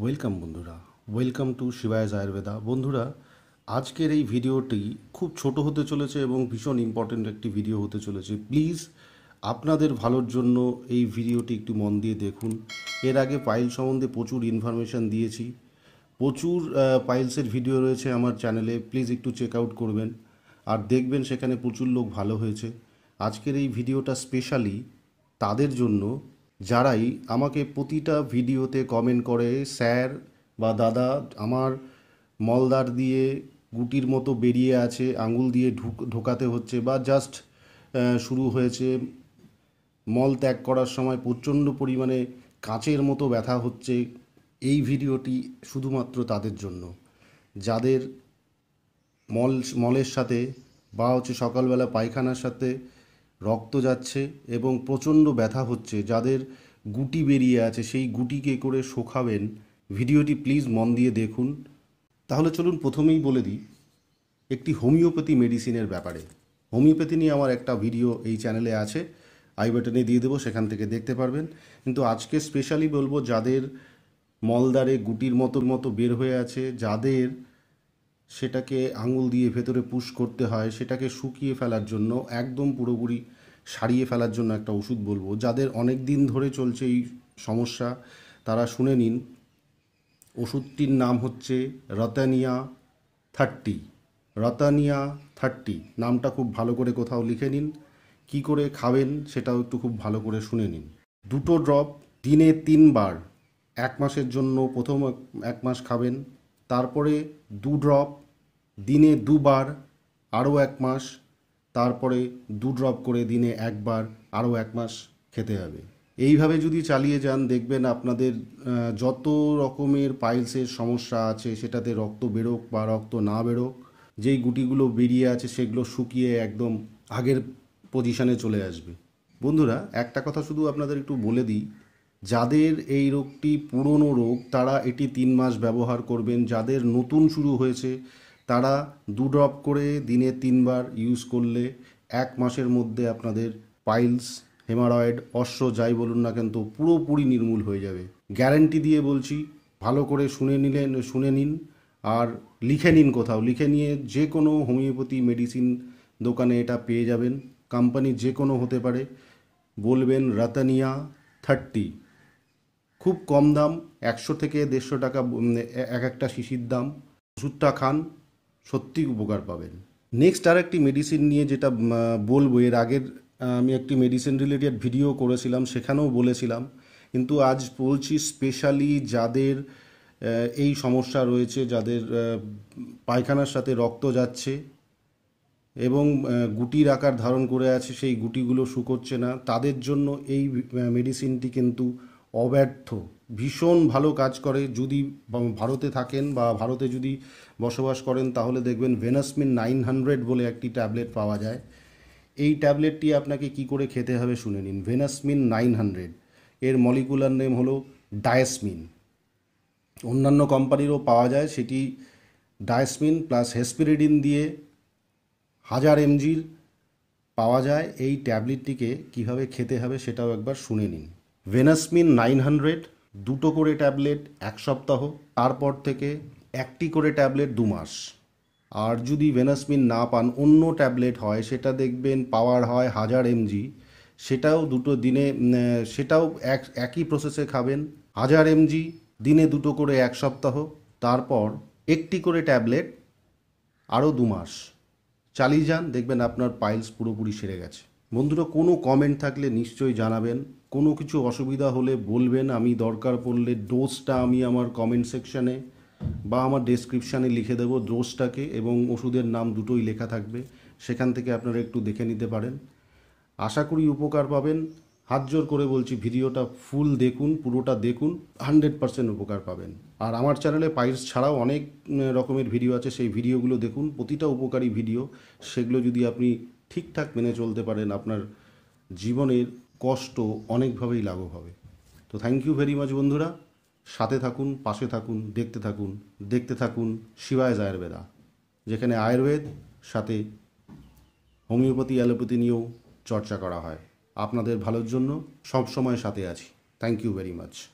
welcome বন্ধুরা welcome to শিবায়জ Ayurveda বন্ধুরা আজকের এই ভিডিওটি খুব ছোট হতে চলেছে এবং ভীষণ ইম্পর্ট্যান্ট একটি ভিডিও হতে চলেছে প্লিজ আপনাদের ভালোর জন্য এই ভিডিওটি একটু মন দিয়ে দেখুন এর আগে পাইল সম্বন্ধে প্রচুর ইনফরমেশান দিয়েছি প্রচুর পাইলসের ভিডিও রয়েছে আমার চ্যানেলে প্লিজ একটু চেক আউট করবেন আর দেখবেন সেখানে প্রচুর লোক ভালো হয়েছে আজকের এই ভিডিওটা স্পেশালি তাদের জন্য যারাই আমাকে প্রতিটা ভিডিওতে কমেন্ট করে স্যার বা দাদা আমার মলদার দিয়ে গুটির মতো বেরিয়ে আছে আঙুল দিয়ে ঢুক ঢোকাতে হচ্ছে বা জাস্ট শুরু হয়েছে মল ত্যাগ করার সময় প্রচণ্ড পরিমাণে কাঁচের মতো ব্যথা হচ্ছে এই ভিডিওটি শুধুমাত্র তাদের জন্য যাদের মল মলের সাথে বা হচ্ছে সকালবেলা পায়খানার সাথে রক্ত যাচ্ছে এবং প্রচণ্ড ব্যথা হচ্ছে যাদের গুটি বেরিয়ে আছে সেই গুটিকে করে শোখাবেন ভিডিওটি প্লিজ মন দিয়ে দেখুন তাহলে চলুন প্রথমেই বলে দিই একটি হোমিওপ্যাথি মেডিসিনের ব্যাপারে হোমিওপ্যাথি নিয়ে আমার একটা ভিডিও এই চ্যানেলে আছে আই বাটনে দিয়ে দেবো সেখান থেকে দেখতে পারবেন কিন্তু আজকে স্পেশালি বলবো যাদের মলদারে গুটির মতো মতো বের হয়ে আছে যাদের সেটাকে আঙুল দিয়ে ভেতরে পুশ করতে হয় সেটাকে শুকিয়ে ফেলার জন্য একদম পুরোপুরি সারিয়ে ফেলার জন্য একটা ওষুধ বলবো যাদের অনেক দিন ধরে চলছে এই সমস্যা তারা শুনে নিন ওষুধটির নাম হচ্ছে রতানিয়া থার্টি রতানিয়া থার্টি নামটা খুব ভালো করে কোথাও লিখে নিন কি করে খাবেন সেটাও একটু খুব ভালো করে শুনে নিন দুটো ড্রপ দিনে তিনবার এক মাসের জন্য প্রথম এক মাস খাবেন তারপরে দু ড্রপ দিনে দুবার আরও এক মাস তারপরে দু ড্রপ করে দিনে একবার আরও এক মাস খেতে হবে এইভাবে যদি চালিয়ে যান দেখবেন আপনাদের যত রকমের পাইলসের সমস্যা আছে সেটাতে রক্ত বেরোক বা রক্ত না বেরোক যেই গুটিগুলো বেরিয়ে আছে সেগুলো শুকিয়ে একদম আগের পজিশানে চলে আসবে বন্ধুরা একটা কথা শুধু আপনাদের একটু বলে দিই যাদের এই রোগটি পুরনো রোগ তারা এটি তিন মাস ব্যবহার করবেন যাদের নতুন শুরু হয়েছে তারা দু ড্রপ করে দিনে তিনবার ইউজ করলে এক মাসের মধ্যে আপনাদের পাইলস হেমারয়েড অশ্ব যাই বলুন না কিন্তু পুরোপুরি নির্মূল হয়ে যাবে গ্যারেন্টি দিয়ে বলছি ভালো করে শুনে নিলে শুনে নিন আর লিখে নিন কোথাও লিখে নিয়ে যে কোনো হোমিওপ্যাথি মেডিসিন দোকানে এটা পেয়ে যাবেন কোম্পানি যে কোনো হতে পারে বলবেন রাতানিয়া থার্টি খুব কম দাম একশো থেকে দেড়শো টাকা এক একটা শিশির দাম ওষুধটা খান সত্যিই উপকার পাবেন নেক্সট আর একটি মেডিসিন নিয়ে যেটা বলবো এর আগের আমি একটি মেডিসিন রিলেটেড ভিডিও করেছিলাম সেখানেও বলেছিলাম কিন্তু আজ বলছি স্পেশালি যাদের এই সমস্যা রয়েছে যাদের পায়খানার সাথে রক্ত যাচ্ছে এবং গুটির আকার ধারণ করে আছে সেই গুটিগুলো শুকোচ্ছে না তাদের জন্য এই মেডিসিনটি কিন্তু অব্যর্থ ভীষণ ভালো কাজ করে যদি ভারতে থাকেন বা ভারতে যদি বসবাস করেন তাহলে দেখবেন ভেনাসমিন নাইন হান্ড্রেড বলে একটি ট্যাবলেট পাওয়া যায় এই ট্যাবলেটটি আপনাকে কি করে খেতে হবে শুনে নিন ভেনাসমিন নাইন হান্ড্রেড এর মলিকুলার নেম হলো ডায়াসমিন অন্যান্য কোম্পানিরও পাওয়া যায় সেটি ডায়াসমিন প্লাস হেসপিরিডিন দিয়ে হাজার এমজির পাওয়া যায় এই ট্যাবলেটটিকে কিভাবে খেতে হবে সেটাও একবার শুনে নিন ভেনাসমিন নাইন হান্ড্রেড দুটো করে ট্যাবলেট এক সপ্তাহ তারপর থেকে একটি করে ট্যাবলেট দু মাস আর যদি ভেনাসমিন না পান অন্য ট্যাবলেট হয় সেটা দেখবেন পাওয়ার হয় হাজার এমজি সেটাও দুটো দিনে সেটাও এক একই প্রসেসে খাবেন হাজার এমজি দিনে দুটো করে এক সপ্তাহ তারপর একটি করে ট্যাবলেট আরও দু মাস চালিয়ে যান দেখবেন আপনার পাইলস পুরোপুরি সেরে গেছে বন্ধুরা কোনো কমেন্ট থাকলে নিশ্চয়ই জানাবেন কোনো কিছু অসুবিধা হলে বলবেন আমি দরকার পড়লে ডোজটা আমি আমার কমেন্ট সেকশানে বা আমার ডেসক্রিপশানে লিখে দেবো ডোজটাকে এবং ওষুধের নাম দুটোই লেখা থাকবে সেখান থেকে আপনারা একটু দেখে নিতে পারেন আশা করি উপকার পাবেন হাত জোর করে বলছি ভিডিওটা ফুল দেখুন পুরোটা দেখুন হানড্রেড পারসেন্ট উপকার পাবেন আর আমার চ্যানেলে পাইলস ছাড়াও অনেক রকমের ভিডিও আছে সেই ভিডিওগুলো দেখুন প্রতিটা উপকারী ভিডিও সেগুলো যদি আপনি ঠিকঠাক মেনে চলতে পারেন আপনার জীবনের কষ্ট অনেকভাবেই লাঘব হবে তো থ্যাংক ইউ ভেরি মাচ বন্ধুরা সাথে থাকুন পাশে থাকুন দেখতে থাকুন দেখতে থাকুন শিবায় আয়ুর্বেদা যেখানে আয়ুর্বেদ সাথে হোমিওপ্যাথি অ্যালোপ্যাথি নিয়েও চর্চা করা হয় আপনাদের ভালোর জন্য সবসময় সাথে আছি থ্যাংক ইউ ভেরি মাচ